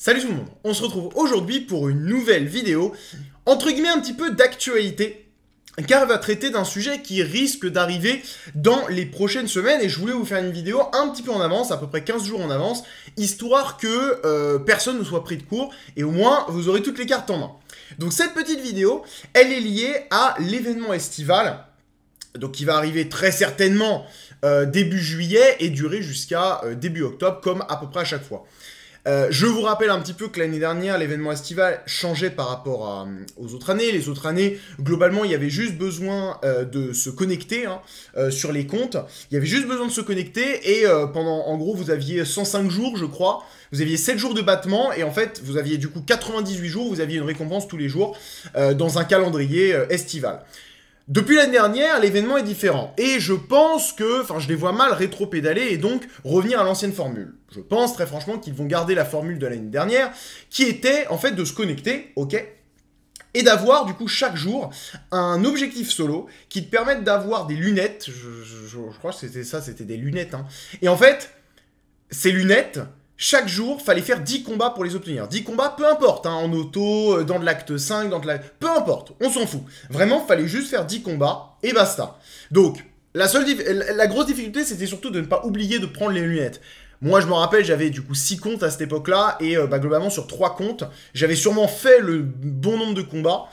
Salut tout le monde, on se retrouve aujourd'hui pour une nouvelle vidéo, entre guillemets un petit peu d'actualité, car elle va traiter d'un sujet qui risque d'arriver dans les prochaines semaines, et je voulais vous faire une vidéo un petit peu en avance, à peu près 15 jours en avance, histoire que euh, personne ne soit pris de court, et au moins vous aurez toutes les cartes en main. Donc cette petite vidéo, elle est liée à l'événement estival, donc qui va arriver très certainement euh, début juillet et durer jusqu'à euh, début octobre, comme à peu près à chaque fois. Euh, je vous rappelle un petit peu que l'année dernière, l'événement estival changeait par rapport euh, aux autres années. Les autres années, globalement, il y avait juste besoin euh, de se connecter hein, sur les comptes. Il y avait juste besoin de se connecter et pendant, en gros, vous aviez 105 jours, je crois. Vous aviez 7 jours de battement et en fait, vous aviez du coup 98 jours, vous aviez une récompense tous les jours dans un calendrier estival. Depuis l'année dernière, l'événement est différent. Et je pense que, enfin, je les vois mal rétro-pédaler et donc revenir à l'ancienne formule. Je pense très franchement qu'ils vont garder la formule de l'année dernière, qui était en fait de se connecter, ok, et d'avoir du coup chaque jour un objectif solo qui te permette d'avoir des lunettes, je, crois que c'était ça, c'était des lunettes, hein. et en fait, ces lunettes, chaque jour, fallait faire 10 combats pour les obtenir. 10 combats, peu importe, hein, en auto, euh, dans de l'acte 5, dans de la... Peu importe, on s'en fout. Vraiment, fallait juste faire 10 combats, et basta. Donc, la, seule la grosse difficulté, c'était surtout de ne pas oublier de prendre les lunettes. Moi, je me rappelle, j'avais du coup 6 comptes à cette époque-là, et euh, bah, globalement, sur 3 comptes, j'avais sûrement fait le bon nombre de combats.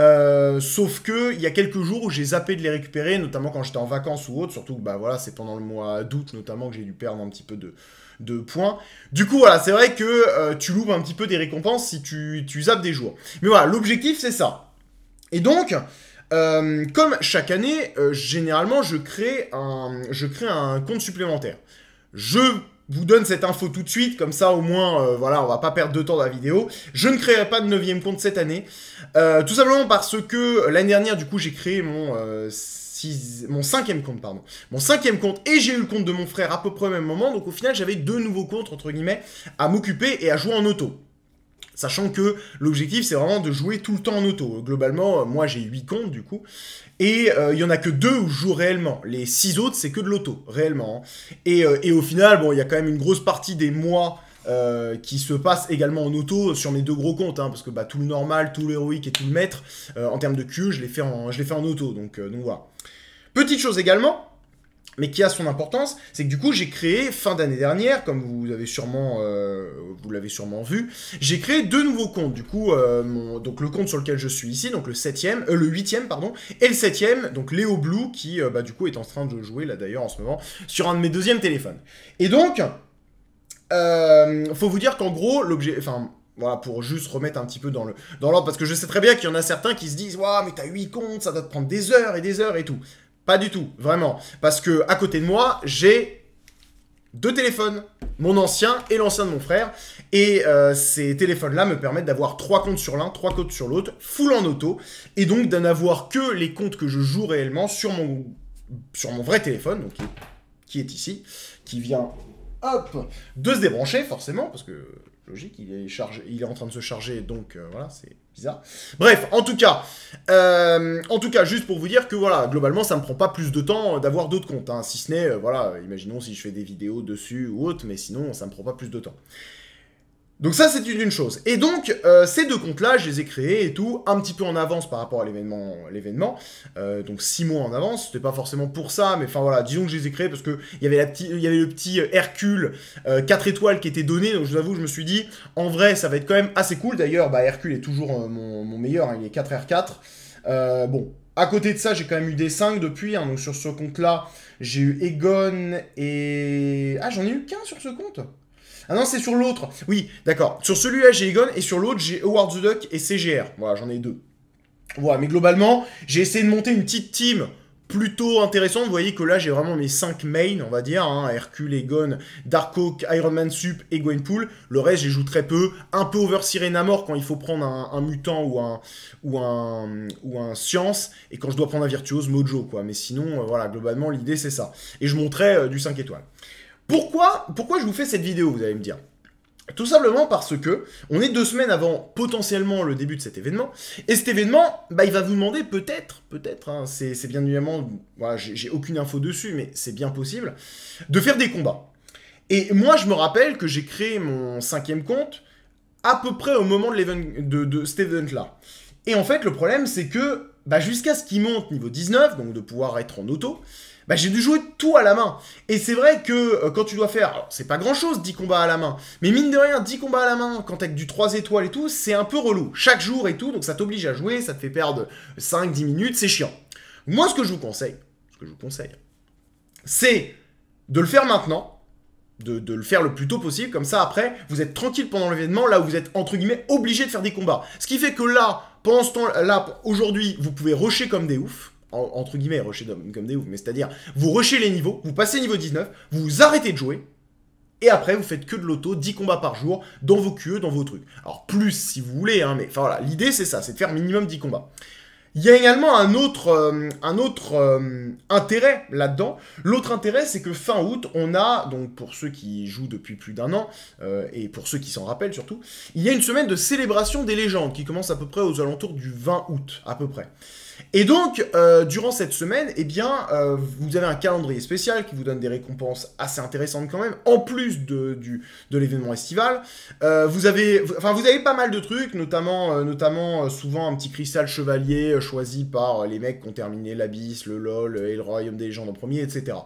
Euh, sauf que il y a quelques jours où j'ai zappé de les récupérer, notamment quand j'étais en vacances ou autre, surtout bah voilà, c'est pendant le mois d'août notamment que j'ai dû perdre un petit peu de, de points. Du coup, voilà, c'est vrai que euh, tu loupes un petit peu des récompenses si tu, tu zappes des jours. Mais voilà, l'objectif, c'est ça. Et donc, euh, comme chaque année, euh, généralement, je crée, un, crée un compte supplémentaire. Je vous donne cette info tout de suite, comme ça au moins, voilà, on va pas perdre de temps dans la vidéo. Je ne créerai pas de neuvième compte cette année, tout simplement parce que l'année dernière, du coup, j'ai créé mon mon cinquième compte, pardon. Mon cinquième compte, et j'ai eu le compte de mon frère à peu près au même moment, donc au final j'avais deux nouveaux comptes, entre guillemets, à m'occuper et à jouer en auto. Sachant que l'objectif c'est vraiment de jouer tout le temps en auto. Globalement, euh, moi j'ai huit comptes du coup, et euh, il y en a que deux où je joue réellement. Les six autres c'est que de l'auto, réellement. Hein. Euh, et, au final, bon, il y a quand même une grosse partie des mois qui se passe également en auto sur mes deux gros comptes, hein, parce que bah, tout le normal, tout l'héroïque et tout le maître, en termes de Q, je les fais en, je les fais en auto, donc, donc voilà. Petite chose également, mais qui a son importance, c'est que du coup j'ai créé fin d'année dernière, comme vous avez sûrement, euh, vous l'avez sûrement vu, j'ai créé deux nouveaux comptes. Du coup, euh, donc le compte sur lequel je suis ici, donc le septième, euh, le huitième pardon, et le septième, donc Léo Blue qui euh, bah, du coup est en train de jouer là d'ailleurs en ce moment sur un de mes deuxièmes téléphones. Et donc, faut vous dire qu'en gros l'objet, enfin voilà, pour juste remettre un petit peu dans dans l'ordre, parce que je sais très bien qu'il y en a certains qui se disent, waouh, mais t'as huit comptes, ça doit te prendre des heures et des heures et tout. Pas du tout, vraiment. Parce que à côté de moi, j'ai deux téléphones. Mon ancien et l'ancien de mon frère. Et euh, ces téléphones-là me permettent d'avoir trois comptes sur l'un, trois comptes sur l'autre, full en auto. Et donc d'en avoir que les comptes que je joue réellement sur mon, sur mon vrai téléphone, donc qui est, ici, qui vient hop, de se débrancher forcément, parce que logique, il est, chargé, il est en train de se charger, donc euh, voilà, c'est Bref, en tout cas, euh, en tout cas, juste pour vous dire que voilà, globalement, ça me prend pas plus de temps d'avoir d'autres comptes, hein. si ce n'est, euh, voilà, imaginons si je fais des vidéos dessus ou autre, mais sinon, ça me prend pas plus de temps. Donc ça, c'est une chose. Et donc, euh, ces deux comptes-là, je les ai créés et tout, un petit peu en avance par rapport à l'événement. l'événement. Euh, donc six mois en avance, c'était pas forcément pour ça, mais enfin voilà, disons que je les ai créés parce qu'il y, avait y avait le petit euh, Hercule euh, 4 étoiles qui était donné, donc je vous avoue, je me suis dit, en vrai, ça va être quand même assez cool. D'ailleurs, bah, Hercule est toujours mon, meilleur, hein, il est 4R4. bon, à côté de ça, j'ai quand même eu des 5 depuis, hein. donc sur ce compte-là, j'ai eu Egon et... Ah, j'en ai eu qu'un sur ce compte ah non, c'est sur l'autre. Oui, d'accord. Sur celui-là, j'ai Egon et sur l'autre, j'ai Howard the Duck et CGR. Voilà, j'en ai deux. Voilà, mais globalement, j'ai essayé de monter une petite team plutôt intéressante. Vous voyez que là, j'ai vraiment mes 5 mains, on va dire. Hein. Hercule, Egon, Dark Oak, Iron Man Sup et Gwenpool. Le reste, j'y joue très peu. Un peu over Sirena Mort quand il faut prendre un, mutant ou un, ou, un, ou un science. Et quand je dois prendre un virtuose, Mojo, quoi. Mais sinon, euh, voilà, globalement, l'idée, c'est ça. Et je monterai euh, du 5 étoiles. Pourquoi, pourquoi je vous fais cette vidéo, vous allez me dire tout simplement parce que on est deux semaines avant potentiellement le début de cet événement, et cet événement, bah, il va vous demander peut-être, peut-être, hein, c'est bien évidemment, voilà, j'ai aucune info dessus, mais c'est bien possible, de faire des combats. Et moi, je me rappelle que j'ai créé mon cinquième compte à peu près au moment de, de cet event-là. Et en fait, le problème, c'est que bah jusqu'à ce qu'il monte niveau 19, donc de pouvoir être en auto, bah j'ai dû jouer tout à la main. Et c'est vrai que euh, quand tu dois faire, c'est pas grand chose 10 combats à la main, mais mine de rien 10 combats à la main quand t'as du 3 étoiles et tout, c'est un peu relou. Chaque jour et tout, donc ça t'oblige à jouer, ça te fait perdre 5-10 minutes, c'est chiant. Moi ce que je vous conseille, ce que je vous conseille, c'est de le faire maintenant, de, de, le faire le plus tôt possible, comme ça après vous êtes tranquille pendant l'événement, là où vous êtes entre guillemets obligé de faire des combats. Ce qui fait que là, pendant ce temps-là, aujourd'hui, vous pouvez rusher comme des oufs entre guillemets, rusher comme des oufs, mais c'est-à-dire, vous rushez les niveaux, vous passez niveau 19, vous arrêtez de jouer, et après, vous faites que de l'auto, 10 combats par jour, dans vos QE, dans vos trucs. Alors, plus si vous voulez, hein, mais enfin voilà, l'idée c'est ça, c'est de faire minimum 10 combats. Il y a également un autre, euh, un autre euh, intérêt là-dedans. L'autre intérêt, c'est que fin août, on a, donc pour ceux qui jouent depuis plus d'un an, euh, et pour ceux qui s'en rappellent surtout, il y a une semaine de célébration des légendes qui commence à peu près aux alentours du 20 août, à peu près. Et donc, durant cette semaine, eh bien, vous avez un calendrier spécial qui vous donne des récompenses assez intéressantes quand même, en plus de, du, de l'événement estival. vous avez, enfin, vous avez pas mal de trucs, notamment, notamment souvent un petit cristal chevalier, Choisi par les mecs qui ont terminé l'Abyss, le LOL et le Royaume des Légendes en premier, etc.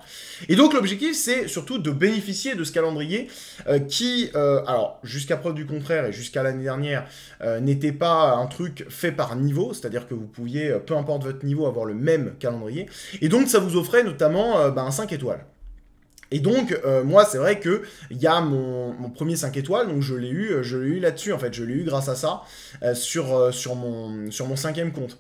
Et donc l'objectif, c'est surtout de bénéficier de ce calendrier euh, qui, euh, alors jusqu'à preuve du contraire et jusqu'à l'année dernière, euh, n'était pas un truc fait par niveau, c'est-à-dire que vous pouviez, peu importe votre niveau, avoir le même calendrier. Et donc ça vous offrait notamment bah, un 5 étoiles. Et donc, moi, c'est vrai que il y a mon, premier 5 étoiles, donc je l'ai eu, eu là-dessus, en fait, je l'ai eu grâce à ça, sur, sur, mon, sur mon cinquième compte.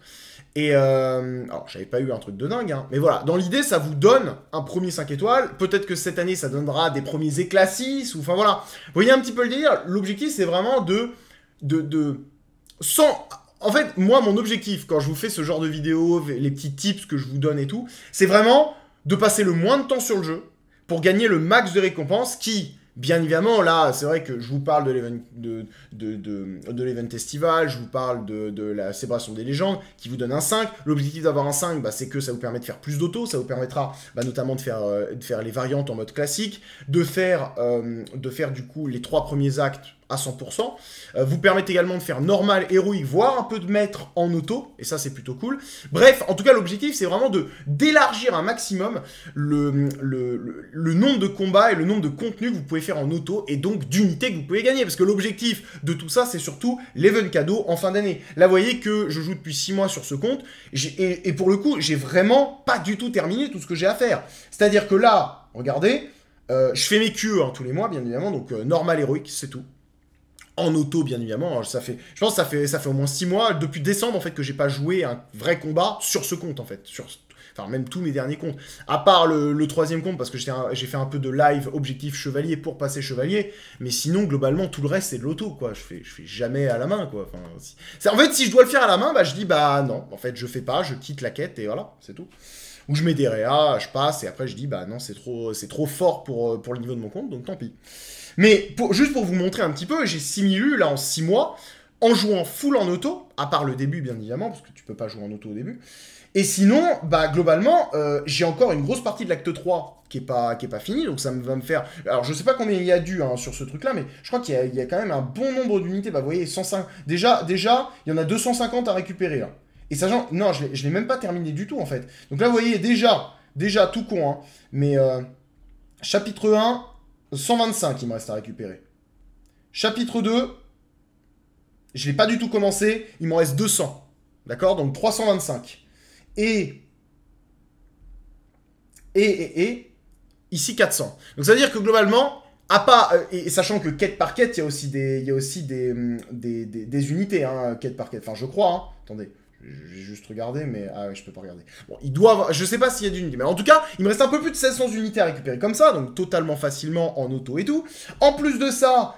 Et euh, alors, j'avais pas eu un truc de dingue, hein, mais voilà. Dans l'idée, ça vous donne un premier 5 étoiles. Peut-être que cette année, ça donnera des premiers éclats 6, ou enfin voilà. Vous voyez un petit peu le délire. L'objectif, c'est vraiment de, de, de, sans. En fait, moi, mon objectif quand je vous fais ce genre de vidéo, les petits tips que je vous donne et tout, c'est vraiment de passer le moins de temps sur le jeu pour gagner le max de récompenses qui, Bien évidemment, là, c'est vrai que je vous parle de l'event de, de, de, festival, je vous parle de, de, la célébration des légendes, qui vous donne un 5. L'objectif d'avoir un 5, bah, c'est que ça vous permet de faire plus d'auto, ça vous permettra bah, notamment de faire, euh, de faire les variantes en mode classique, de faire, euh, de faire du coup les trois premiers actes à 100%. Euh, vous permettent également de faire normal, héroïque, voire un peu de mettre en auto, et ça c'est plutôt cool. Bref, en tout cas l'objectif c'est vraiment de d'élargir un maximum le, le, nombre de combats et le nombre de contenus que vous pouvez faire en auto, et donc d'unités que vous pouvez gagner, parce que l'objectif de tout ça c'est surtout l'event cadeau en fin d'année. Là vous voyez que je joue depuis 6 mois sur ce compte, et, pour le coup j'ai vraiment pas du tout terminé tout ce que j'ai à faire. C'est-à-dire que là, regardez, euh, je fais mes queues tous les mois, bien évidemment, donc euh, normal héroïque, c'est tout en auto bien évidemment. Ça fait, je pense ça fait, ça fait au moins six mois, depuis décembre en fait, que j'ai pas joué un vrai combat sur ce compte en fait, sur enfin même tous mes derniers comptes, à part le, troisième compte, parce que j'ai fait un peu de live objectif chevalier pour passer chevalier, mais sinon, globalement, tout le reste, c'est de l'auto, quoi. Je fais, je fais jamais à la main, quoi. Enfin, si... En fait, si je dois le faire à la main, bah, je dis, bah non, en fait, je fais pas, je quitte la quête, et voilà, c'est tout. Ou je mets des réas, je passe, et après, je dis, bah non, c'est trop, c'est trop fort pour, euh, pour le niveau de mon compte, donc tant pis. Mais juste pour vous montrer un petit peu, j'ai 6000 U, là, en 6 mois, en jouant full en auto, à part le début, bien évidemment, parce que tu peux pas jouer en auto au début, et sinon, bah globalement, euh, j'ai encore une grosse partie de l'acte 3 qui est pas qui est pas fini, donc ça va me faire. Alors je sais pas combien il y a dû hein, sur ce truc-là, mais je crois qu'il y, a quand même un bon nombre d'unités. Bah vous voyez, 105. Déjà, déjà, il y en a 250 à récupérer Et sachant, non, je l'ai même pas terminé du tout en fait. Donc là, vous voyez, déjà, déjà tout con, hein, mais euh, chapitre 1, 125 il me reste à récupérer. Chapitre 2, je l'ai pas du tout commencé, il m'en reste 200. D'accord Donc 325 et, et, et, ici 400. Donc ça veut dire que globalement, à pas euh, et sachant que quête par quête, il y a aussi des, il y a aussi des, hum, des, unités, hein, quête par quête, enfin je crois, hein. attendez. J'ai juste regardé, mais ah ouais, je peux pas regarder. Bon, ils doivent. Je sais pas s'il y a unités, mais en tout cas, il me reste un peu plus de 1600 unités à récupérer comme ça, donc totalement facilement en auto et tout. En plus de ça,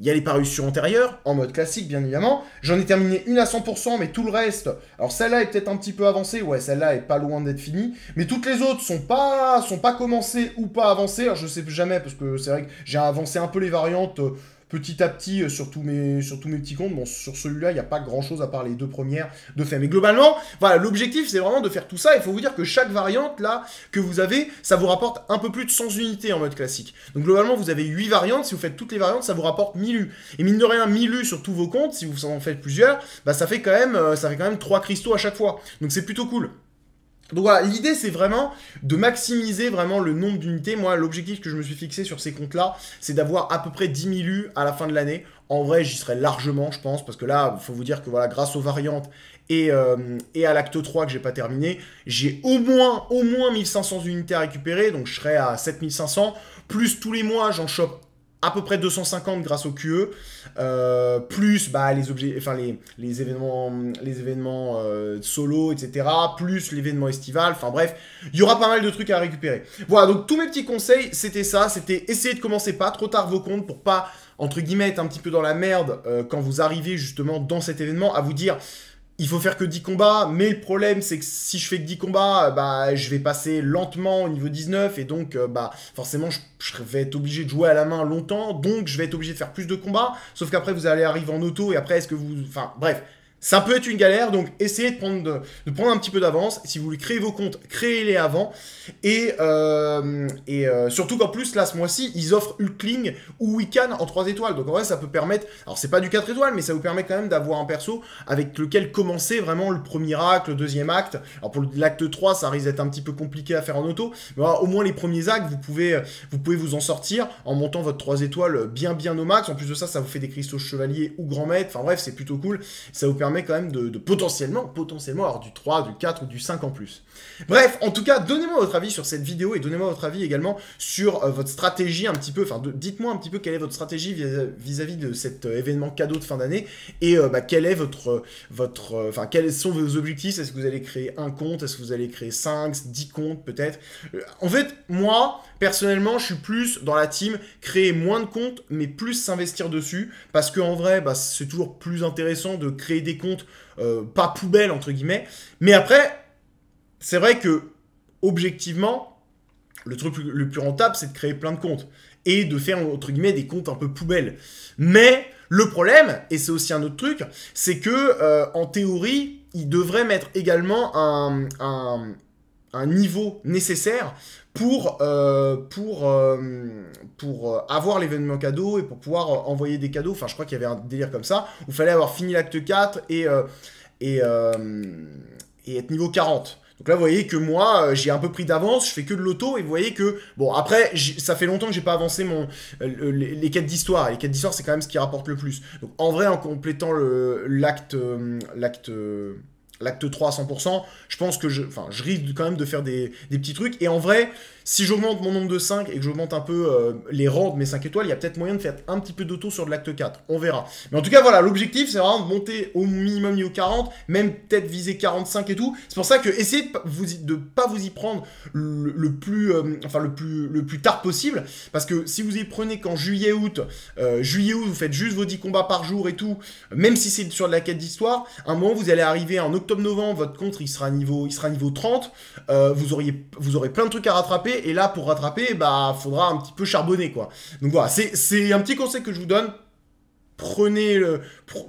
il y a les parutions antérieures, en mode classique bien évidemment. J'en ai terminé une à 100%, mais tout le reste... Alors celle-là est peut-être un petit peu avancée, ouais, celle-là est pas loin d'être finie. Mais toutes les autres sont pas, sont pas commencées ou pas avancées. Alors je sais plus jamais, parce que c'est vrai que j'ai avancé un peu les variantes euh, petit à petit euh, sur tous mes, mes petits comptes. Bon, sur celui-là, il n'y a pas grand-chose à part les deux premières de fait. Mais globalement, voilà, l'objectif, c'est vraiment de faire tout ça. Il faut vous dire que chaque variante, là, que vous avez, ça vous rapporte un peu plus de 100 unités en mode classique. Donc globalement, vous avez 8 variantes. Si vous faites toutes les variantes, ça vous rapporte 1000 U. Et mine de rien, 1000 U sur tous vos comptes, si vous en faites plusieurs, bah ça fait quand même, euh, ça fait quand même 3 cristaux à chaque fois. Donc c'est plutôt cool. Donc voilà, l'idée c'est vraiment de maximiser vraiment le nombre d'unités. Moi, l'objectif que je me suis fixé sur ces comptes-là, c'est d'avoir à peu près 10 000 U à la fin de l'année. En vrai, j'y serai largement, je pense, parce que là, faut vous dire que voilà, grâce aux variantes et, euh, à l'acte 3 que j'ai pas terminé, j'ai au moins, au moins 1500 unités à récupérer, donc je serai à 7500. Plus tous les mois, j'en chope à peu près 250 grâce au QE, euh, plus bah, les, objets, enfin, les, événements, les événements euh, solo, etc., plus l'événement estival, enfin bref, il y aura pas mal de trucs à récupérer. Voilà, donc tous mes petits conseils, c'était ça, c'était essayer de commencer pas trop tard vos comptes pour pas, entre guillemets, être un petit peu dans la merde euh, quand vous arrivez justement dans cet événement, à vous dire il faut faire que 10 combats, mais le problème c'est que si je fais que 10 combats, euh, bah, je vais passer lentement au niveau 19, et donc euh, bah, forcément je, vais être obligé de jouer à la main longtemps, donc je vais être obligé de faire plus de combats, sauf qu'après vous allez arriver en auto, et après est-ce que vous... Enfin bref, ça peut être une galère, donc essayez de prendre, de, prendre un petit peu d'avance. Si vous voulez créer vos comptes, créez-les avant. Et, euh, euh, surtout qu'en plus, là, ce mois-ci, ils offrent Hulkling ou Wiccan en 3 étoiles. Donc en vrai, ça peut permettre, alors c'est pas du 4 étoiles, mais ça vous permet quand même d'avoir un perso avec lequel commencer vraiment le premier acte, le deuxième acte. Alors pour l'acte 3, ça risque d'être un petit peu compliqué à faire en auto, mais au moins les premiers actes, vous pouvez, vous pouvez vous en sortir en montant votre 3 étoiles bien bien au max. En plus de ça, ça vous fait des cristaux chevaliers ou grand maître. Enfin bref, c'est plutôt cool. Ça vous permet quand même de, potentiellement, potentiellement avoir du 3, du 4 ou du 5 en plus. Bref, en tout cas, donnez-moi votre avis sur cette vidéo et donnez-moi votre avis également sur euh, votre stratégie un petit peu, enfin dites-moi un petit peu quelle est votre stratégie vis-à-vis de cet euh, événement cadeau de fin d'année et euh, bah, quel est votre, votre, enfin quels sont vos objectifs, est-ce que vous allez créer un compte, est-ce que vous allez créer 5, 10 comptes peut-être. en fait, moi, Personnellement, je suis plus dans la team créer moins de comptes, mais plus s'investir dessus, parce qu'en vrai, bah, c'est toujours plus intéressant de créer des comptes euh, pas poubelles, entre guillemets. Mais après, c'est vrai que, objectivement, le truc le plus rentable, c'est de créer plein de comptes, et de faire, entre guillemets, des comptes un peu poubelles. Mais le problème, et c'est aussi un autre truc, c'est que, euh, en théorie, il devrait mettre également un, un niveau nécessaire pour, euh, pour, euh, pour euh, avoir l'événement cadeau et pour pouvoir envoyer des cadeaux. Enfin, je crois qu'il y avait un délire comme ça, il fallait avoir fini l'acte 4 et, et, être niveau 40. Donc là, vous voyez que moi, j'ai un peu pris d'avance, je fais que de l'auto, et vous voyez que, bon, après, ça fait longtemps que j'ai pas avancé mon, les, quêtes d'histoire. Les quêtes d'histoire, c'est quand même ce qui rapporte le plus. Donc en vrai, en complétant l'acte, l'acte, l'acte 3 à 100%, je pense que je, enfin, je risque quand même de faire des, des petits trucs. Et en vrai, si j'augmente mon nombre de 5 et que j'augmente un peu euh, les rangs de mes 5 étoiles, il y a peut-être moyen de faire un petit peu d'auto sur de l'acte 4. On verra. Mais en tout cas, voilà, l'objectif, c'est vraiment de monter au minimum niveau 40, même peut-être viser 45 et tout. C'est pour ça que essayez de vous pas vous y prendre le, plus, euh, enfin le plus, le plus tard possible, parce que si vous y prenez qu'en juillet-août, euh, juillet-août, vous faites juste vos 10 combats par jour et tout, même si c'est sur de la quête d'histoire, à un moment vous allez arriver en octobre-novembre, votre contre il sera niveau, il sera niveau 30, vous auriez, vous aurez plein de trucs à rattraper et là, pour rattraper, bah, faudra un petit peu charbonner, quoi. Donc voilà, c'est un petit conseil que je vous donne. Prenez, le,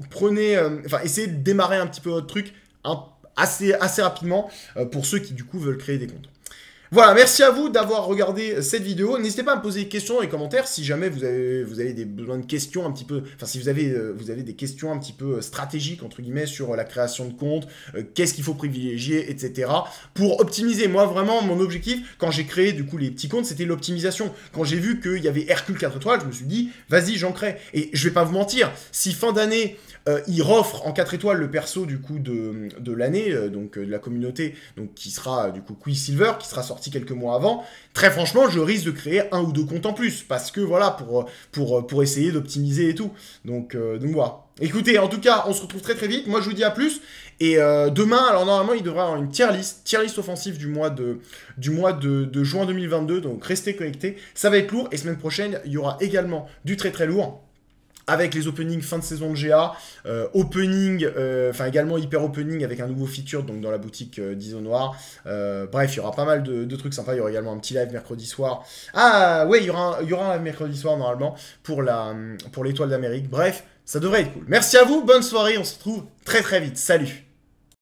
prenez, euh, enfin, essayez de démarrer un petit peu votre truc assez, assez rapidement euh, pour ceux qui du coup veulent créer des comptes. Voilà, merci à vous d'avoir regardé cette vidéo. N'hésitez pas à me poser des questions et commentaires si jamais vous avez, vous avez des besoins de questions un petit peu, enfin si vous avez, euh, vous avez des questions un petit peu euh, stratégiques, entre guillemets, sur euh, la création de compte, qu'est-ce qu'il faut privilégier, etc. Pour optimiser, moi vraiment, mon objectif, quand j'ai créé du coup les petits comptes, c'était l'optimisation. Quand j'ai vu qu'il y avait Hercule 4 étoiles, je me suis dit, vas-y, j'en crée. Et je vais pas vous mentir, si fin d'année, il offre en 4 étoiles le perso du coup de, l'année, donc de la communauté, donc qui sera du coup Silver qui sera sorti quelques mois avant, très franchement, je risque de créer un ou deux comptes en plus, parce que voilà, pour, pour, pour essayer d'optimiser et tout. Donc, euh, voilà. Écoutez, en tout cas, on se retrouve très très vite. Moi, je vous dis à plus. Et euh, demain, alors normalement, il devra avoir une tier list, tier list offensive du mois, de, du mois de, de juin 2022. Donc, restez connectés. Ça va être lourd. Et semaine prochaine, il y aura également du très très lourd avec les openings fin de saison de GA, euh, opening, euh, enfin également hyper opening avec un nouveau feature donc dans la boutique euh, d'Iso Noir. Euh, bref, il y aura pas mal de, trucs sympas. Il y aura également un petit live mercredi soir. Ah ouais, il y aura un, il y aura un live mercredi soir normalement pour la pour l'étoile d'Amérique. Bref, ça devrait être cool. Merci à vous, bonne soirée, on se retrouve très très vite. Salut